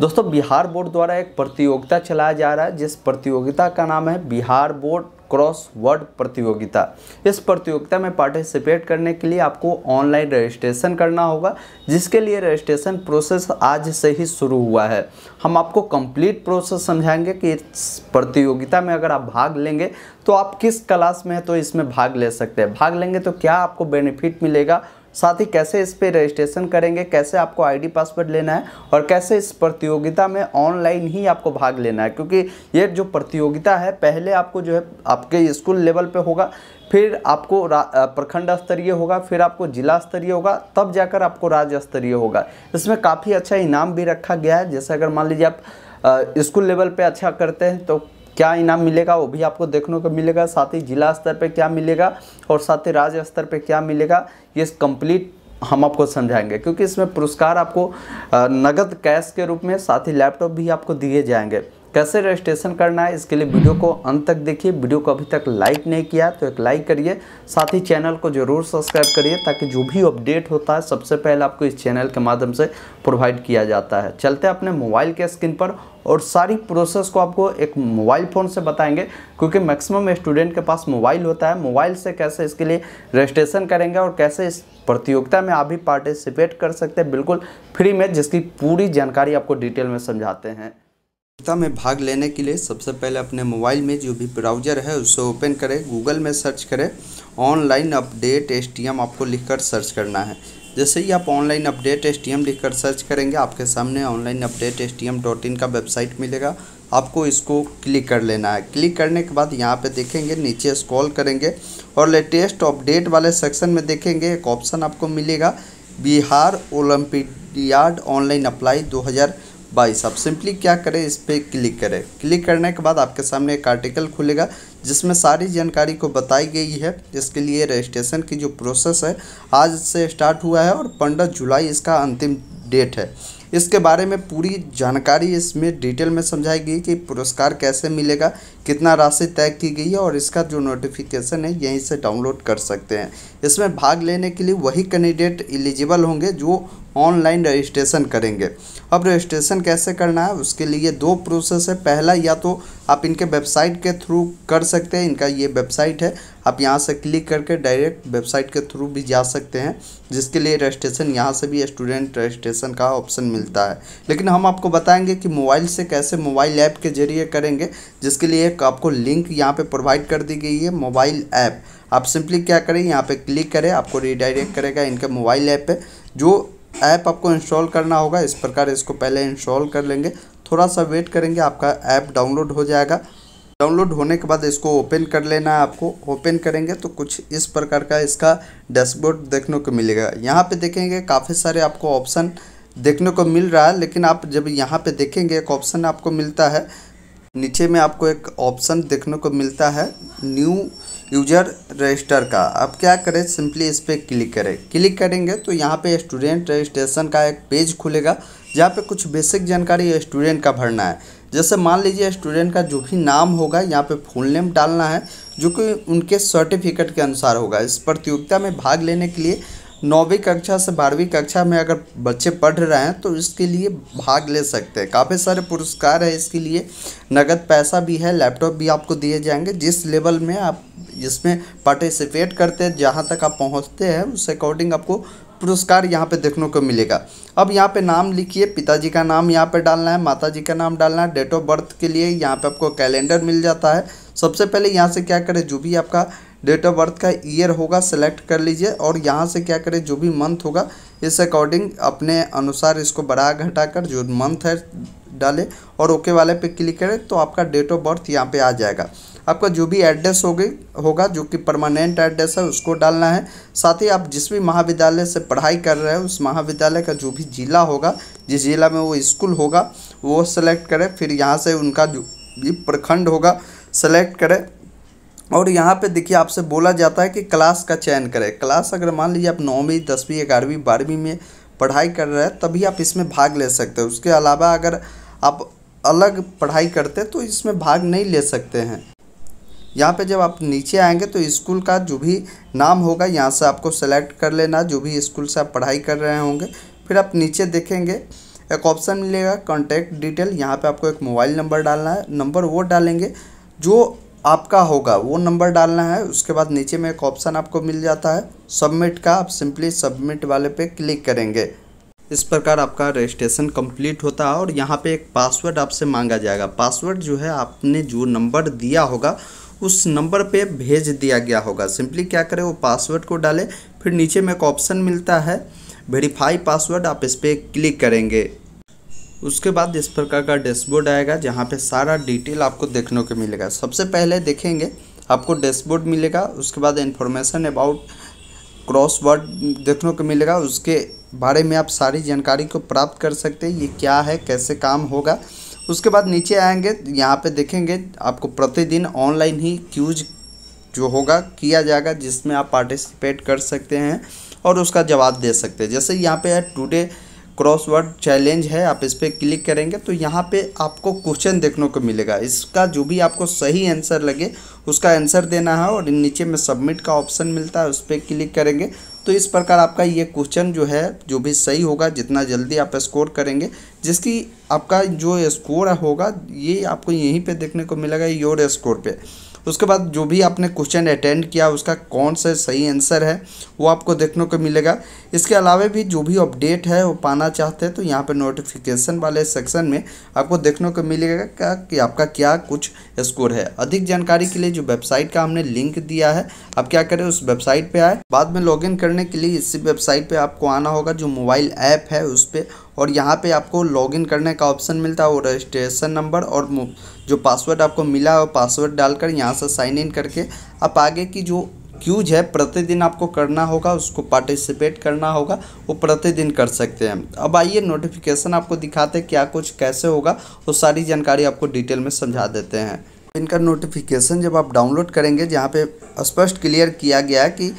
दोस्तों बिहार बोर्ड द्वारा एक प्रतियोगिता चलाया जा रहा है जिस प्रतियोगिता का नाम है बिहार बोर्ड क्रॉस वर्ड प्रतियोगिता इस प्रतियोगिता में पार्टिसिपेट करने के लिए आपको ऑनलाइन रजिस्ट्रेशन करना होगा जिसके लिए रजिस्ट्रेशन प्रोसेस आज से ही शुरू हुआ है हम आपको कंप्लीट प्रोसेस समझाएंगे कि इस प्रतियोगिता में अगर आप भाग लेंगे तो आप किस क्लास में हैं तो इसमें भाग ले सकते हैं भाग लेंगे तो क्या आपको बेनिफिट मिलेगा साथ ही कैसे इस पर रजिस्ट्रेशन करेंगे कैसे आपको आईडी पासवर्ड लेना है और कैसे इस प्रतियोगिता में ऑनलाइन ही आपको भाग लेना है क्योंकि ये जो प्रतियोगिता है पहले आपको जो है आपके स्कूल लेवल पर होगा फिर आपको प्रखंड स्तरीय होगा फिर आपको जिला स्तरीय होगा तब जाकर आपको राज्य स्तरीय होगा इसमें काफ़ी अच्छा इनाम भी रखा गया है जैसे अगर मान लीजिए आप स्कूल लेवल पे अच्छा करते हैं तो क्या इनाम मिलेगा वो भी आपको देखने को मिलेगा साथ ही जिला स्तर पर क्या मिलेगा और साथ ही राज्य स्तर पर क्या मिलेगा ये कंप्लीट हम आपको समझाएंगे क्योंकि इसमें पुरस्कार आपको नगद कैश के रूप में साथ ही लैपटॉप भी आपको दिए जाएंगे कैसे रजिस्ट्रेशन करना है इसके लिए वीडियो को अंत तक देखिए वीडियो को अभी तक लाइक नहीं किया तो एक लाइक करिए साथ ही चैनल को जरूर सब्सक्राइब करिए ताकि जो भी अपडेट होता है सबसे पहले आपको इस चैनल के माध्यम से प्रोवाइड किया जाता है चलते अपने मोबाइल के स्क्रीन पर और सारी प्रोसेस को आपको एक मोबाइल फ़ोन से बताएंगे क्योंकि मैक्सिमम स्टूडेंट के पास मोबाइल होता है मोबाइल से कैसे इसके लिए रजिस्ट्रेशन करेंगे और कैसे इस प्रतियोगिता में आप भी पार्टिसिपेट कर सकते हैं बिल्कुल फ्री में जिसकी पूरी जानकारी आपको डिटेल में समझाते हैं प्रतियोगिता में भाग लेने के लिए सबसे पहले अपने मोबाइल में जो भी ब्राउज़र है उसे ओपन करें गूगल में सर्च करें ऑनलाइन अपडेट एस आपको लिखकर सर्च करना है जैसे ही आप ऑनलाइन अपडेट एस लिखकर सर्च करेंगे आपके सामने ऑनलाइन अपडेट एस का वेबसाइट मिलेगा आपको इसको क्लिक कर लेना है क्लिक करने के बाद यहाँ पे देखेंगे नीचे स्क्रॉल करेंगे और लेटेस्ट अपडेट वाले सेक्शन में देखेंगे एक ऑप्शन आपको मिलेगा बिहार ओलंपिक ऑनलाइन अप्लाई 2000 बाईस आप सिंपली क्या करें इस पर क्लिक करें क्लिक करने के बाद आपके सामने एक आर्टिकल खुलेगा जिसमें सारी जानकारी को बताई गई है इसके लिए रजिस्ट्रेशन की जो प्रोसेस है आज से स्टार्ट हुआ है और पंद्रह जुलाई इसका अंतिम डेट है इसके बारे में पूरी जानकारी इसमें डिटेल में समझाई गई कि पुरस्कार कैसे मिलेगा कितना राशि तय की गई है और इसका जो नोटिफिकेशन है यहीं से डाउनलोड कर सकते हैं इसमें भाग लेने के लिए वही कैंडिडेट एलिजिबल होंगे जो ऑनलाइन रजिस्ट्रेशन करेंगे अब रजिस्ट्रेशन कैसे करना है उसके लिए दो प्रोसेस है पहला या तो आप इनके वेबसाइट के थ्रू कर सकते हैं इनका ये वेबसाइट है आप यहाँ से क्लिक करके डायरेक्ट वेबसाइट के थ्रू भी जा सकते हैं जिसके लिए रजिस्ट्रेशन यहाँ से भी स्टूडेंट रजिस्ट्रेशन का ऑप्शन मिलता है लेकिन हम आपको बताएंगे कि मोबाइल से कैसे मोबाइल ऐप के जरिए करेंगे जिसके लिए एक आपको लिंक यहाँ पे प्रोवाइड कर दी गई है मोबाइल ऐप आप सिंपली क्या करें यहाँ पर क्लिक करें आपको रिडायरेक्ट करेगा इनके मोबाइल ऐप पर जो ऐप आपको इंस्टॉल करना होगा इस प्रकार इसको पहले इंस्टॉल कर लेंगे थोड़ा सा वेट करेंगे आपका ऐप डाउनलोड हो जाएगा डाउनलोड होने के बाद इसको ओपन कर लेना है आपको ओपन करेंगे तो कुछ इस प्रकार का इसका डैशबोर्ड देखने को मिलेगा यहाँ पे देखेंगे काफ़ी सारे आपको ऑप्शन देखने को मिल रहा है लेकिन आप जब यहाँ पे देखेंगे एक ऑप्शन आपको मिलता है नीचे में आपको एक ऑप्शन देखने को मिलता है न्यू यूजर रजिस्टर का अब क्या करें सिंपली इस पर क्लिक करें क्लिक करेंगे तो यहाँ पे स्टूडेंट रजिस्ट्रेशन का एक पेज खुलेगा जहाँ पे कुछ बेसिक जानकारी स्टूडेंट का भरना है जैसे मान लीजिए स्टूडेंट का जो भी नाम होगा यहाँ पे फुल नेम डालना है जो कि उनके सर्टिफिकेट के अनुसार होगा इस प्रतियोगिता में भाग लेने के लिए नौवीं कक्षा से बारहवीं कक्षा में अगर बच्चे पढ़ रहे हैं तो इसके लिए भाग ले सकते हैं काफ़ी सारे पुरस्कार है इसके लिए नगद पैसा भी है लैपटॉप भी आपको दिए जाएंगे जिस लेवल में आप इसमें पार्टिसिपेट करते हैं जहाँ तक आप पहुँचते हैं उस अकॉर्डिंग आपको पुरस्कार यहाँ पे देखने को मिलेगा अब यहाँ पे नाम लिखिए पिताजी का नाम यहाँ पे डालना है माता जी का नाम डालना है डेट ऑफ बर्थ के लिए यहाँ पे आपको कैलेंडर मिल जाता है सबसे पहले यहाँ से क्या करें जो भी आपका डेट ऑफ बर्थ का ईयर होगा सेलेक्ट कर लीजिए और यहाँ से क्या करें जो भी मंथ होगा इस अकॉर्डिंग अपने अनुसार इसको बढ़ा घटाकर जो मंथ है डाले और ओके वाले पे क्लिक करें तो आपका डेट ऑफ बर्थ यहाँ पे आ जाएगा आपका जो भी एड्रेस हो गई होगा जो कि परमानेंट एड्रेस है उसको डालना है साथ ही आप जिस भी महाविद्यालय से पढ़ाई कर रहे हैं उस महाविद्यालय का जो भी ज़िला होगा जिस ज़िला में वो स्कूल होगा वो सेलेक्ट करें फिर यहाँ से उनका जो भी प्रखंड होगा सेलेक्ट करें और यहाँ पे देखिए आपसे बोला जाता है कि क्लास का चयन करें क्लास अगर मान लीजिए आप नौवीं दसवीं ग्यारहवीं बारहवीं में पढ़ाई कर रहे हैं तभी आप इसमें भाग ले सकते हैं उसके अलावा अगर आप अलग पढ़ाई करते तो इसमें भाग नहीं ले सकते हैं यहाँ पे जब आप नीचे आएंगे तो स्कूल का जो भी नाम होगा यहाँ से आपको सेलेक्ट कर लेना जो भी स्कूल से आप पढ़ाई कर रहे होंगे फिर आप नीचे देखेंगे एक ऑप्शन मिलेगा कॉन्टैक्ट डिटेल यहाँ पे आपको एक मोबाइल नंबर डालना है नंबर वो डालेंगे जो आपका होगा वो नंबर डालना है उसके बाद नीचे में एक ऑप्शन आपको मिल जाता है सबमिट का आप सिंपली सबमिट वाले पे क्लिक करेंगे इस प्रकार आपका रजिस्ट्रेशन कंप्लीट होता है और यहाँ पे एक पासवर्ड आपसे मांगा जाएगा पासवर्ड जो है आपने जो नंबर दिया होगा उस नंबर पे भेज दिया गया होगा सिंपली क्या करें वो पासवर्ड को डालें फिर नीचे में एक ऑप्शन मिलता है वेरीफाई पासवर्ड आप इस पर क्लिक करेंगे उसके बाद इस प्रकार का डैशबोर्ड आएगा जहाँ पे सारा डिटेल आपको देखने को मिलेगा सबसे पहले देखेंगे आपको डैशबोर्ड मिलेगा उसके बाद इन्फॉर्मेशन अबाउट क्रॉस वर्ड देखने को मिलेगा उसके बारे में आप सारी जानकारी को प्राप्त कर सकते हैं ये क्या है कैसे काम होगा उसके बाद नीचे आएंगे यहाँ पे देखेंगे आपको प्रतिदिन ऑनलाइन ही क्यूज जो होगा किया जाएगा जिसमें आप पार्टिसिपेट कर सकते हैं और उसका जवाब दे सकते हैं जैसे यहाँ पे है टुडे क्रॉसवर्ड चैलेंज है आप इस पर क्लिक करेंगे तो यहाँ पे आपको क्वेश्चन देखने को मिलेगा इसका जो भी आपको सही आंसर लगे उसका आंसर देना है और नीचे में सबमिट का ऑप्शन मिलता है उस पर क्लिक करेंगे तो इस प्रकार आपका ये क्वेश्चन जो है जो भी सही होगा जितना जल्दी आप स्कोर करेंगे जिसकी आपका जो स्कोर होगा ये आपको यहीं पर देखने को मिलेगा योर स्कोर पर तो उसके बाद जो भी आपने क्वेश्चन अटेंड किया उसका कौन सा सही आंसर है वो आपको देखने को मिलेगा इसके अलावा भी जो भी अपडेट है वो पाना चाहते हैं तो यहाँ पर नोटिफिकेशन वाले सेक्शन में आपको देखने को मिलेगा कि आपका क्या कुछ स्कोर है अधिक जानकारी के लिए जो वेबसाइट का हमने लिंक दिया है आप क्या करें उस वेबसाइट पर आए बाद में लॉग करने के लिए इसी वेबसाइट पर आपको आना होगा जो मोबाइल ऐप है उस पर और यहाँ पे आपको लॉगिन करने का ऑप्शन मिलता है वो रजिस्ट्रेशन नंबर और जो पासवर्ड आपको मिला है वो पासवर्ड डालकर यहाँ से साइन इन करके आप आगे की जो क्यूज है प्रतिदिन आपको करना होगा उसको पार्टिसिपेट करना होगा वो प्रतिदिन कर सकते हैं अब आइए नोटिफिकेशन आपको दिखाते हैं क्या कुछ कैसे होगा वो सारी जानकारी आपको डिटेल में समझा देते हैं इनका नोटिफिकेशन जब आप डाउनलोड करेंगे जहाँ पे स्पष्ट क्लियर किया गया है कि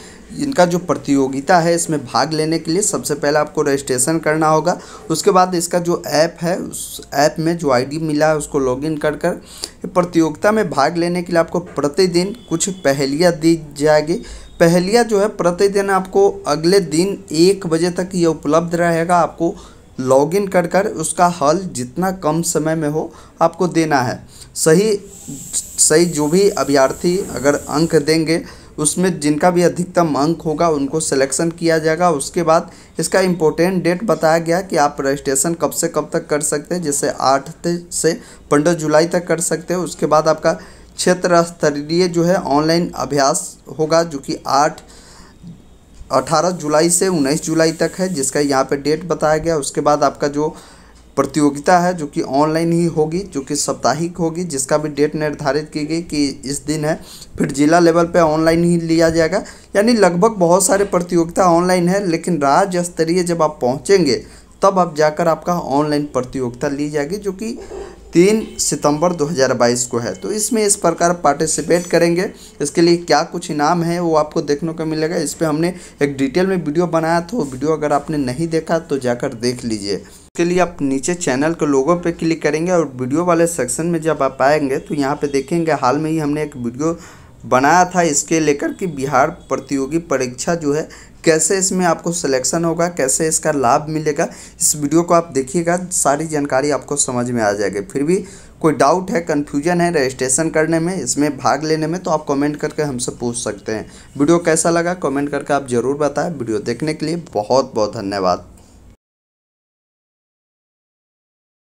इनका जो प्रतियोगिता है इसमें भाग लेने के लिए सबसे पहले आपको रजिस्ट्रेशन करना होगा उसके बाद इसका जो ऐप है उस ऐप में जो आईडी मिला है उसको लॉगिन कर कर प्रतियोगिता में भाग लेने के लिए आपको प्रतिदिन कुछ पहेलियाँ दी जाएगी पहेलियाँ जो है प्रतिदिन आपको अगले दिन एक बजे तक ये उपलब्ध रहेगा आपको लॉगिन कर कर उसका हल जितना कम समय में हो आपको देना है सही सही जो भी अभ्यर्थी अगर अंक देंगे उसमें जिनका भी अधिकतम अंक होगा उनको सिलेक्शन किया जाएगा उसके बाद इसका इम्पोर्टेंट डेट बताया गया कि आप रजिस्ट्रेशन कब से कब तक कर सकते हैं जैसे आठ से पंद्रह जुलाई तक कर सकते हैं उसके बाद आपका क्षेत्र स्तरीय जो है ऑनलाइन अभ्यास होगा जो कि आठ अठारह जुलाई से उन्नीस जुलाई तक है जिसका यहाँ पे डेट बताया गया उसके बाद आपका जो प्रतियोगिता है जो कि ऑनलाइन ही होगी जो कि साप्ताहिक होगी जिसका भी डेट निर्धारित की गई कि इस दिन है फिर जिला लेवल पे ऑनलाइन ही लिया जाएगा यानी लगभग बहुत सारे प्रतियोगिता ऑनलाइन है लेकिन राज्य स्तरीय जब आप पहुँचेंगे तब आप जाकर आपका ऑनलाइन प्रतियोगिता ली जाएगी जो कि तीन सितंबर 2022 को है तो इसमें इस प्रकार पार्टिसिपेट करेंगे इसके लिए क्या कुछ इनाम है वो आपको देखने को मिलेगा इस पर हमने एक डिटेल में वीडियो बनाया था वो वीडियो अगर आपने नहीं देखा तो जाकर देख लीजिए उसके लिए आप नीचे चैनल के लोगो पे क्लिक करेंगे और वीडियो वाले सेक्शन में जब आप आएंगे तो यहाँ पे देखेंगे हाल में ही हमने एक वीडियो बनाया था इसके लेकर कि बिहार प्रतियोगी परीक्षा जो है कैसे इसमें आपको सिलेक्शन होगा कैसे इसका लाभ मिलेगा इस वीडियो को आप देखिएगा सारी जानकारी आपको समझ में आ जाएगी फिर भी कोई डाउट है कन्फ्यूजन है रजिस्ट्रेशन करने में इसमें भाग लेने में तो आप कमेंट करके हमसे पूछ सकते हैं वीडियो कैसा लगा कमेंट करके आप ज़रूर बताएं वीडियो देखने के लिए बहुत बहुत धन्यवाद